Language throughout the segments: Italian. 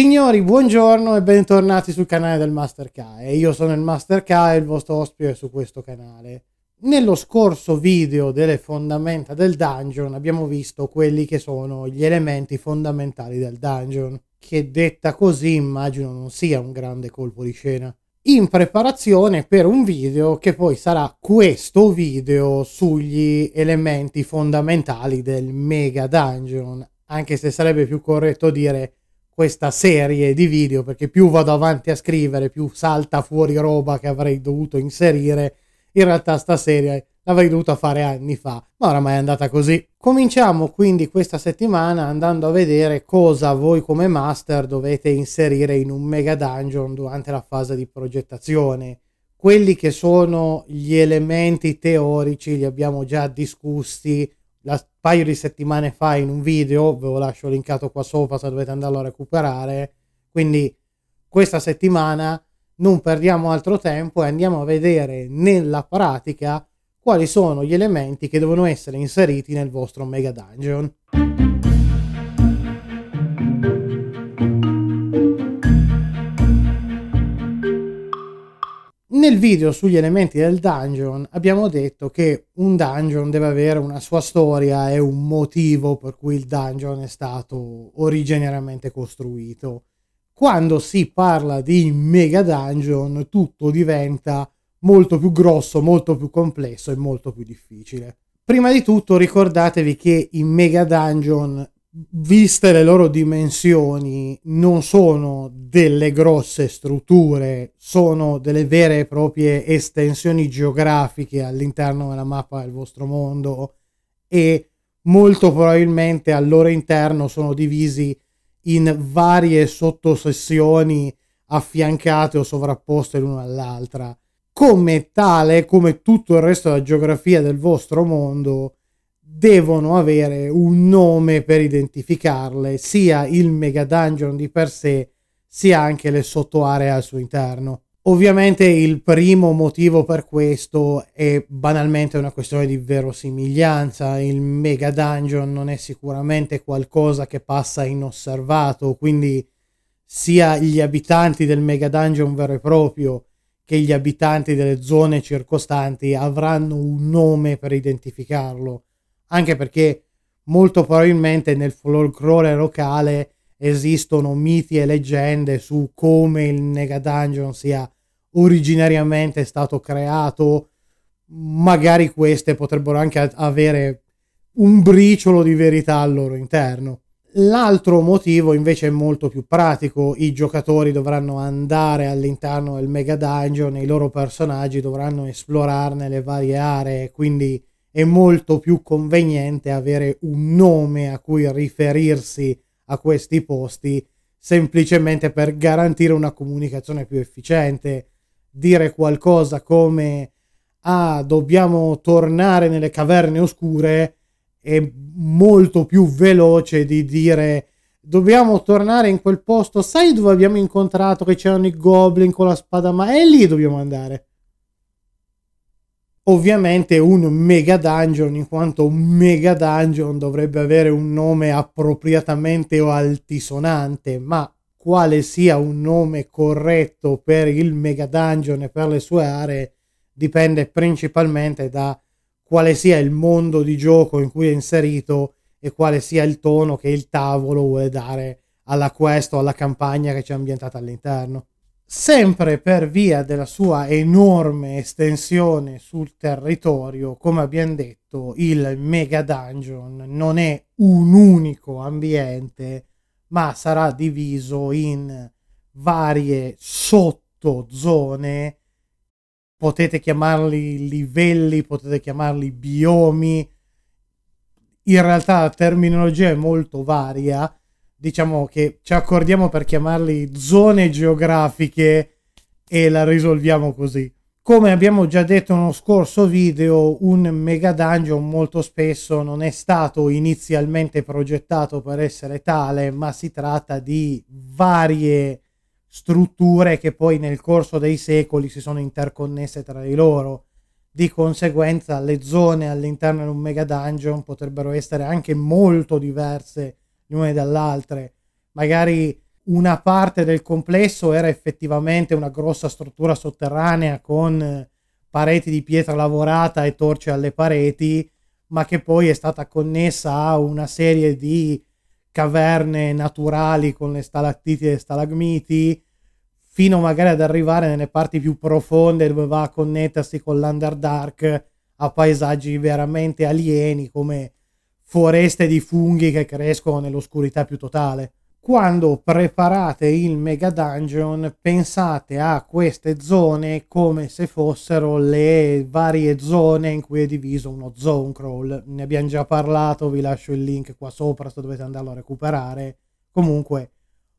Signori, buongiorno e bentornati sul canale del Master K. io sono il Master K e il vostro ospite su questo canale. Nello scorso video delle fondamenta del dungeon abbiamo visto quelli che sono gli elementi fondamentali del dungeon, che detta così immagino non sia un grande colpo di scena. In preparazione per un video che poi sarà questo video sugli elementi fondamentali del mega dungeon, anche se sarebbe più corretto dire questa serie di video perché più vado avanti a scrivere più salta fuori roba che avrei dovuto inserire in realtà sta serie l'avrei dovuta fare anni fa ma oramai è andata così cominciamo quindi questa settimana andando a vedere cosa voi come master dovete inserire in un mega dungeon durante la fase di progettazione quelli che sono gli elementi teorici li abbiamo già discussi la paio di settimane fa in un video, ve lo lascio linkato qua sopra se dovete andarlo a recuperare. Quindi questa settimana non perdiamo altro tempo e andiamo a vedere nella pratica quali sono gli elementi che devono essere inseriti nel vostro Mega Dungeon. Nel video sugli elementi del dungeon abbiamo detto che un dungeon deve avere una sua storia e un motivo per cui il dungeon è stato originariamente costruito. Quando si parla di mega dungeon tutto diventa molto più grosso, molto più complesso e molto più difficile. Prima di tutto ricordatevi che i mega dungeon viste le loro dimensioni, non sono delle grosse strutture, sono delle vere e proprie estensioni geografiche all'interno della mappa del vostro mondo e molto probabilmente al loro interno sono divisi in varie sottosessioni affiancate o sovrapposte l'una all'altra. Come tale, come tutto il resto della geografia del vostro mondo, devono avere un nome per identificarle, sia il mega dungeon di per sé, sia anche le sottoaree al suo interno. Ovviamente il primo motivo per questo è banalmente una questione di verosimiglianza, il mega dungeon non è sicuramente qualcosa che passa inosservato, quindi sia gli abitanti del mega dungeon vero e proprio che gli abitanti delle zone circostanti avranno un nome per identificarlo anche perché molto probabilmente nel folklore locale esistono miti e leggende su come il Nega Dungeon sia originariamente stato creato, magari queste potrebbero anche avere un briciolo di verità al loro interno. L'altro motivo invece è molto più pratico, i giocatori dovranno andare all'interno del Mega Dungeon e i loro personaggi dovranno esplorarne le varie aree, quindi è molto più conveniente avere un nome a cui riferirsi a questi posti semplicemente per garantire una comunicazione più efficiente. Dire qualcosa come ah, dobbiamo tornare nelle caverne oscure è molto più veloce di dire dobbiamo tornare in quel posto, sai dove abbiamo incontrato che c'erano i goblin con la spada, ma è lì dobbiamo andare. Ovviamente un mega dungeon, in quanto un mega dungeon dovrebbe avere un nome appropriatamente o altisonante, ma quale sia un nome corretto per il mega dungeon e per le sue aree dipende principalmente da quale sia il mondo di gioco in cui è inserito e quale sia il tono che il tavolo vuole dare alla quest o alla campagna che c'è ambientata all'interno sempre per via della sua enorme estensione sul territorio, come abbiamo detto, il Mega Dungeon non è un unico ambiente, ma sarà diviso in varie sottozone. Potete chiamarli livelli, potete chiamarli biomi. In realtà la terminologia è molto varia diciamo che ci accordiamo per chiamarli zone geografiche e la risolviamo così. Come abbiamo già detto nello scorso video, un mega dungeon molto spesso non è stato inizialmente progettato per essere tale, ma si tratta di varie strutture che poi nel corso dei secoli si sono interconnesse tra di loro. Di conseguenza le zone all'interno di un mega dungeon potrebbero essere anche molto diverse ognuna dall'altra. Magari una parte del complesso era effettivamente una grossa struttura sotterranea con eh, pareti di pietra lavorata e torce alle pareti, ma che poi è stata connessa a una serie di caverne naturali con le stalattiti e le stalagmiti, fino magari ad arrivare nelle parti più profonde dove va a connettersi con l'Underdark a paesaggi veramente alieni come foreste di funghi che crescono nell'oscurità più totale. Quando preparate il Mega Dungeon pensate a queste zone come se fossero le varie zone in cui è diviso uno zone crawl. Ne abbiamo già parlato, vi lascio il link qua sopra se dovete andarlo a recuperare. Comunque,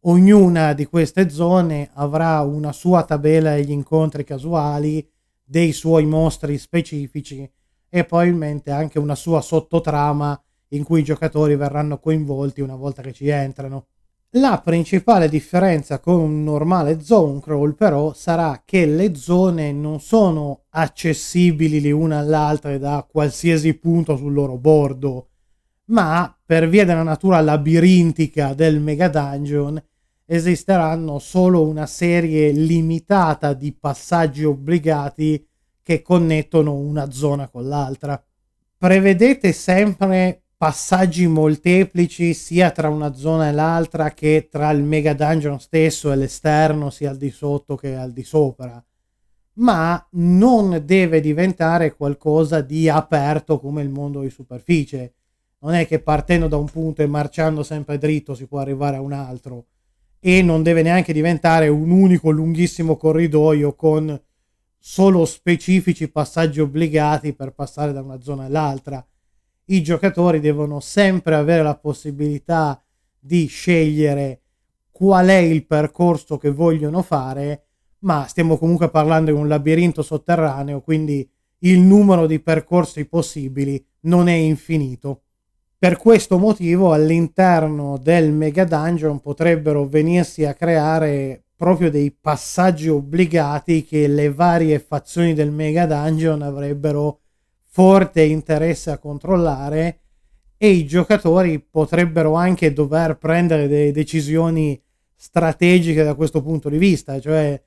ognuna di queste zone avrà una sua tabella degli incontri casuali, dei suoi mostri specifici e probabilmente anche una sua sottotrama in cui i giocatori verranno coinvolti una volta che ci entrano. La principale differenza con un normale zone crawl però sarà che le zone non sono accessibili le una all'altra da qualsiasi punto sul loro bordo, ma per via della natura labirintica del mega dungeon esisteranno solo una serie limitata di passaggi obbligati che connettono una zona con l'altra. Prevedete sempre passaggi molteplici sia tra una zona e l'altra che tra il mega dungeon stesso e l'esterno sia al di sotto che al di sopra ma non deve diventare qualcosa di aperto come il mondo di superficie non è che partendo da un punto e marciando sempre dritto si può arrivare a un altro e non deve neanche diventare un unico lunghissimo corridoio con solo specifici passaggi obbligati per passare da una zona all'altra i giocatori devono sempre avere la possibilità di scegliere qual è il percorso che vogliono fare, ma stiamo comunque parlando di un labirinto sotterraneo, quindi il numero di percorsi possibili non è infinito. Per questo motivo all'interno del Mega Dungeon potrebbero venirsi a creare proprio dei passaggi obbligati che le varie fazioni del Mega Dungeon avrebbero forte interesse a controllare e i giocatori potrebbero anche dover prendere delle decisioni strategiche da questo punto di vista, cioè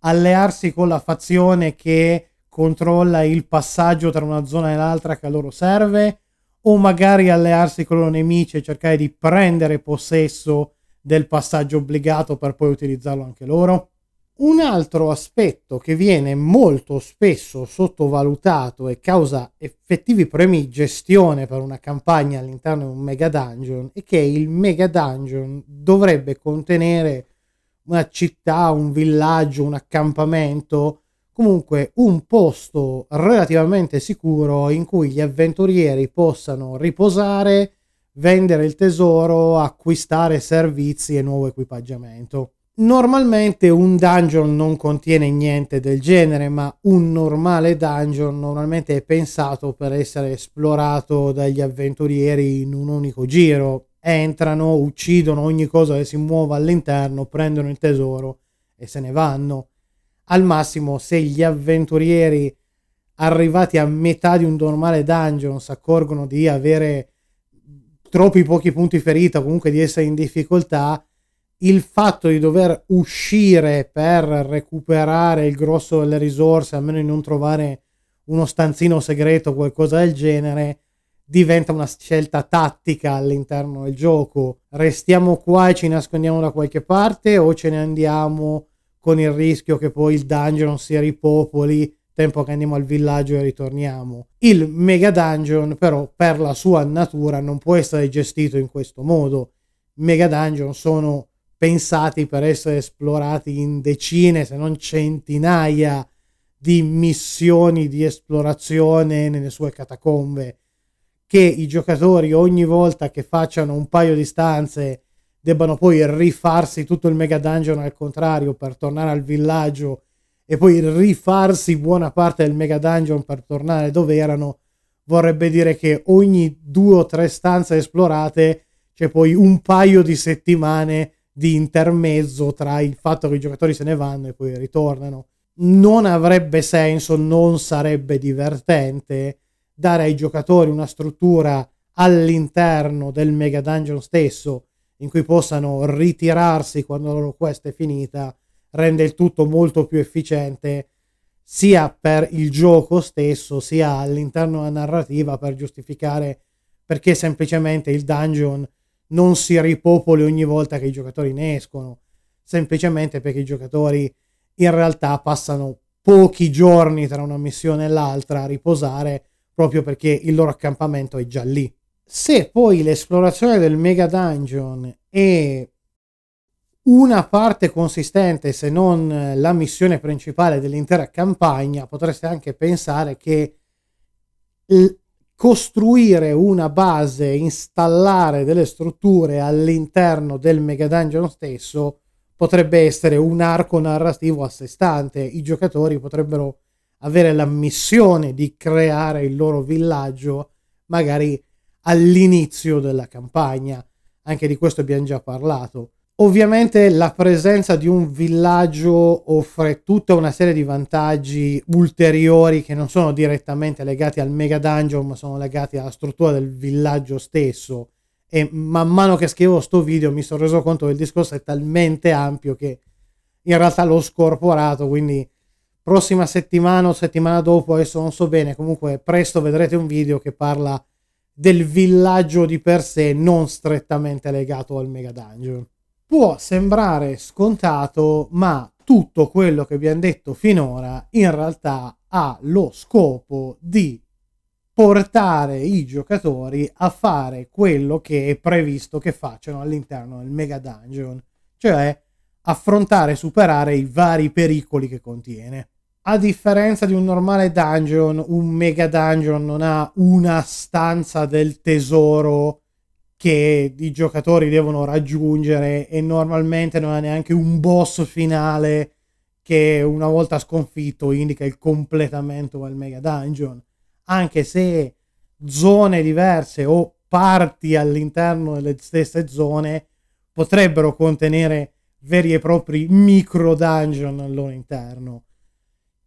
allearsi con la fazione che controlla il passaggio tra una zona e l'altra che a loro serve o magari allearsi con i nemici e cercare di prendere possesso del passaggio obbligato per poi utilizzarlo anche loro? Un altro aspetto che viene molto spesso sottovalutato e causa effettivi problemi di gestione per una campagna all'interno di un mega dungeon è che il mega dungeon dovrebbe contenere una città, un villaggio, un accampamento, comunque un posto relativamente sicuro in cui gli avventurieri possano riposare, vendere il tesoro, acquistare servizi e nuovo equipaggiamento Normalmente un dungeon non contiene niente del genere, ma un normale dungeon normalmente è pensato per essere esplorato dagli avventurieri in un unico giro. Entrano, uccidono ogni cosa che si muova all'interno, prendono il tesoro e se ne vanno. Al massimo, se gli avventurieri arrivati a metà di un normale dungeon si accorgono di avere troppi pochi punti ferita, comunque di essere in difficoltà, il fatto di dover uscire per recuperare il grosso delle risorse, almeno di non trovare uno stanzino segreto o qualcosa del genere, diventa una scelta tattica all'interno del gioco. Restiamo qua e ci nascondiamo da qualche parte o ce ne andiamo con il rischio che poi il dungeon si ripopoli tempo che andiamo al villaggio e ritorniamo. Il mega dungeon però per la sua natura non può essere gestito in questo modo. Mega dungeon sono pensati per essere esplorati in decine, se non centinaia di missioni di esplorazione nelle sue catacombe, che i giocatori ogni volta che facciano un paio di stanze debbano poi rifarsi tutto il mega dungeon al contrario per tornare al villaggio e poi rifarsi buona parte del mega dungeon per tornare dove erano, vorrebbe dire che ogni due o tre stanze esplorate c'è poi un paio di settimane di intermezzo tra il fatto che i giocatori se ne vanno e poi ritornano. Non avrebbe senso, non sarebbe divertente dare ai giocatori una struttura all'interno del Mega Dungeon stesso in cui possano ritirarsi quando la loro quest è finita rende il tutto molto più efficiente sia per il gioco stesso sia all'interno della narrativa per giustificare perché semplicemente il dungeon non si ripopoli ogni volta che i giocatori ne escono, semplicemente perché i giocatori in realtà passano pochi giorni tra una missione e l'altra a riposare proprio perché il loro accampamento è già lì. Se poi l'esplorazione del Mega Dungeon è una parte consistente, se non la missione principale dell'intera campagna, potreste anche pensare che costruire una base, installare delle strutture all'interno del mega dungeon stesso potrebbe essere un arco narrativo a sé stante. I giocatori potrebbero avere la missione di creare il loro villaggio, magari all'inizio della campagna. Anche di questo abbiamo già parlato. Ovviamente la presenza di un villaggio offre tutta una serie di vantaggi ulteriori che non sono direttamente legati al mega dungeon, ma sono legati alla struttura del villaggio stesso. E man mano che scrivo sto video mi sono reso conto che il discorso è talmente ampio che in realtà l'ho scorporato, quindi prossima settimana o settimana dopo, adesso non so bene, comunque presto vedrete un video che parla del villaggio di per sé non strettamente legato al mega dungeon può sembrare scontato, ma tutto quello che abbiamo detto finora in realtà ha lo scopo di portare i giocatori a fare quello che è previsto che facciano all'interno del Mega Dungeon, cioè affrontare e superare i vari pericoli che contiene. A differenza di un normale dungeon, un mega dungeon non ha una stanza del tesoro che i giocatori devono raggiungere e normalmente non ha neanche un boss finale che una volta sconfitto indica il completamento del mega dungeon anche se zone diverse o parti all'interno delle stesse zone potrebbero contenere veri e propri micro dungeon al loro interno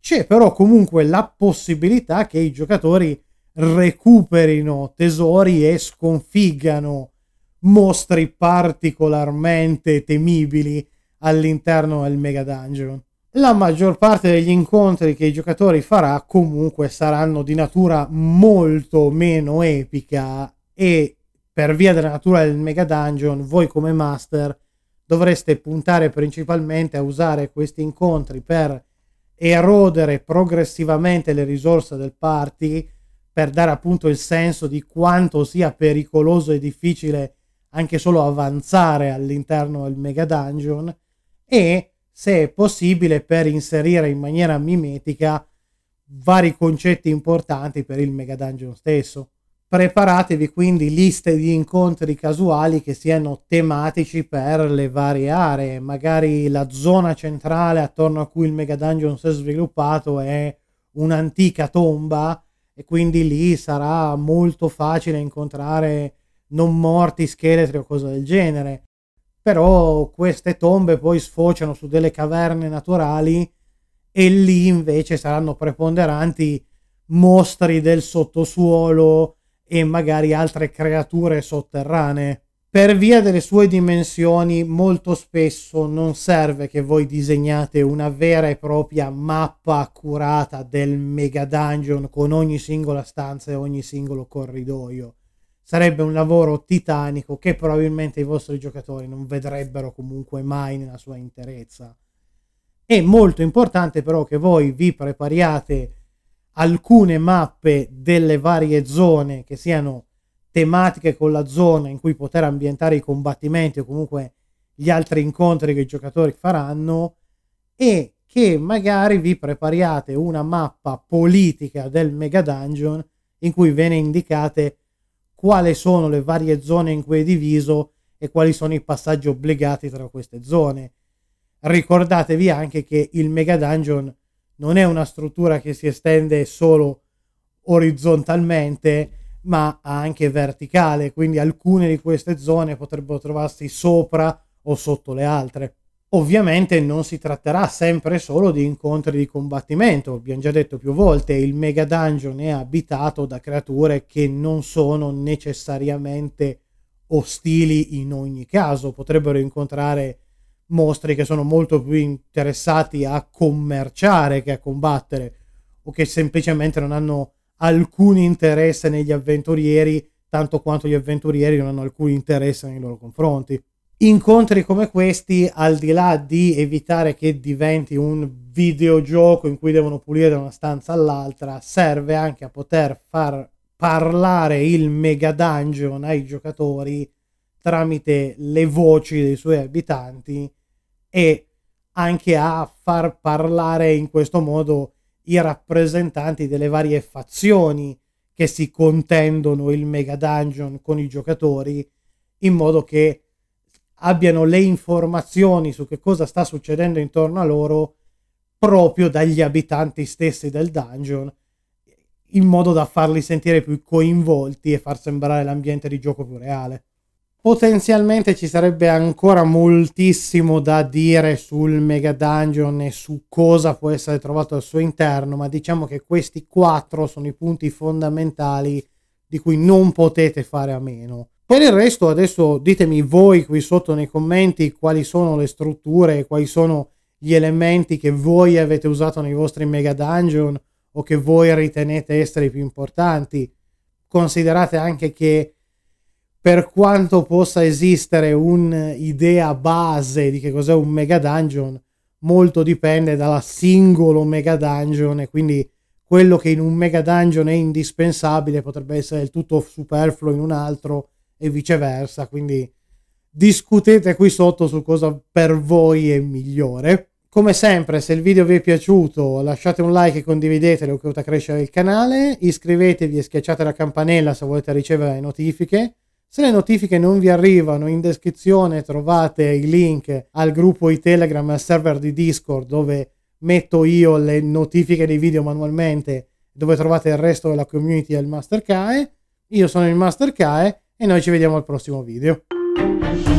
c'è però comunque la possibilità che i giocatori recuperino tesori e sconfiggano mostri particolarmente temibili all'interno del Mega Dungeon. La maggior parte degli incontri che i giocatori farà comunque saranno di natura molto meno epica e per via della natura del Mega Dungeon voi come master dovreste puntare principalmente a usare questi incontri per erodere progressivamente le risorse del party per dare appunto il senso di quanto sia pericoloso e difficile anche solo avanzare all'interno del mega dungeon e se è possibile per inserire in maniera mimetica vari concetti importanti per il mega dungeon stesso. Preparatevi quindi liste di incontri casuali che siano tematici per le varie aree, magari la zona centrale attorno a cui il mega dungeon si è sviluppato è un'antica tomba e quindi lì sarà molto facile incontrare non morti, scheletri o cose del genere. Però queste tombe poi sfociano su delle caverne naturali e lì invece saranno preponderanti mostri del sottosuolo e magari altre creature sotterranee per via delle sue dimensioni molto spesso non serve che voi disegnate una vera e propria mappa accurata del mega dungeon con ogni singola stanza e ogni singolo corridoio sarebbe un lavoro titanico che probabilmente i vostri giocatori non vedrebbero comunque mai nella sua interezza è molto importante però che voi vi prepariate alcune mappe delle varie zone che siano tematiche con la zona in cui poter ambientare i combattimenti o comunque gli altri incontri che i giocatori faranno e che magari vi prepariate una mappa politica del mega dungeon in cui ve ne indicate quali sono le varie zone in cui è diviso e quali sono i passaggi obbligati tra queste zone. Ricordatevi anche che il mega dungeon non è una struttura che si estende solo orizzontalmente, ma anche verticale, quindi alcune di queste zone potrebbero trovarsi sopra o sotto le altre. Ovviamente non si tratterà sempre solo di incontri di combattimento, abbiamo già detto più volte, il Mega Dungeon è abitato da creature che non sono necessariamente ostili in ogni caso, potrebbero incontrare mostri che sono molto più interessati a commerciare che a combattere o che semplicemente non hanno alcun interesse negli avventurieri, tanto quanto gli avventurieri non hanno alcun interesse nei loro confronti. Incontri come questi, al di là di evitare che diventi un videogioco in cui devono pulire da una stanza all'altra, serve anche a poter far parlare il mega dungeon ai giocatori tramite le voci dei suoi abitanti e anche a far parlare in questo modo i rappresentanti delle varie fazioni che si contendono il mega dungeon con i giocatori in modo che abbiano le informazioni su che cosa sta succedendo intorno a loro proprio dagli abitanti stessi del dungeon in modo da farli sentire più coinvolti e far sembrare l'ambiente di gioco più reale. Potenzialmente ci sarebbe ancora moltissimo da dire sul Mega Dungeon e su cosa può essere trovato al suo interno, ma diciamo che questi quattro sono i punti fondamentali di cui non potete fare a meno. Per il resto adesso ditemi voi qui sotto nei commenti quali sono le strutture, quali sono gli elementi che voi avete usato nei vostri Mega Dungeon o che voi ritenete essere i più importanti. Considerate anche che per quanto possa esistere un'idea base di che cos'è un mega dungeon, molto dipende dalla singolo mega dungeon e quindi quello che in un mega dungeon è indispensabile potrebbe essere del tutto superfluo in un altro e viceversa, quindi discutete qui sotto su cosa per voi è migliore. Come sempre, se il video vi è piaciuto, lasciate un like e condividetelo che aiuta a crescere il canale, iscrivetevi e schiacciate la campanella se volete ricevere le notifiche se le notifiche non vi arrivano, in descrizione trovate i link al gruppo di Telegram e al server di Discord dove metto io le notifiche dei video manualmente, dove trovate il resto della community del Master Kae. Io sono il Master Kae e noi ci vediamo al prossimo video.